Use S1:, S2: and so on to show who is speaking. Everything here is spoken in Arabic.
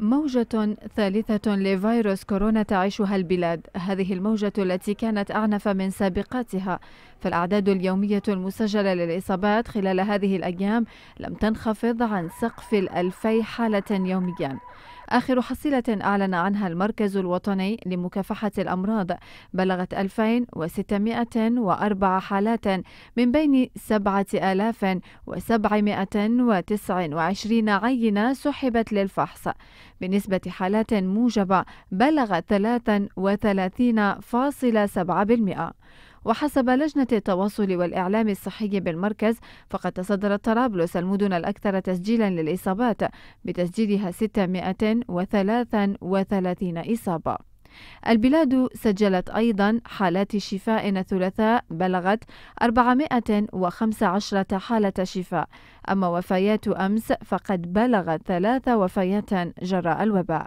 S1: موجة ثالثة لفيروس كورونا تعيشها البلاد هذه الموجة التي كانت أعنف من سابقاتها فالأعداد اليومية المسجلة للإصابات خلال هذه الأيام لم تنخفض عن سقف الألفي حالة يوميا آخر حصيلة أعلن عنها المركز الوطني لمكافحة الأمراض بلغت 2604 حالات من بين 7729 عينة سحبت للفحص بنسبة حالات موجبة بلغت 33.7% وحسب لجنة التواصل والإعلام الصحي بالمركز فقد تصدرت طرابلس المدن الأكثر تسجيلا للإصابات بتسجيلها 633 إصابة البلاد سجلت أيضا حالات شفاء الثلاثاء بلغت 415 حالة شفاء أما وفيات أمس فقد بلغت ثلاث وفيات جراء الوباء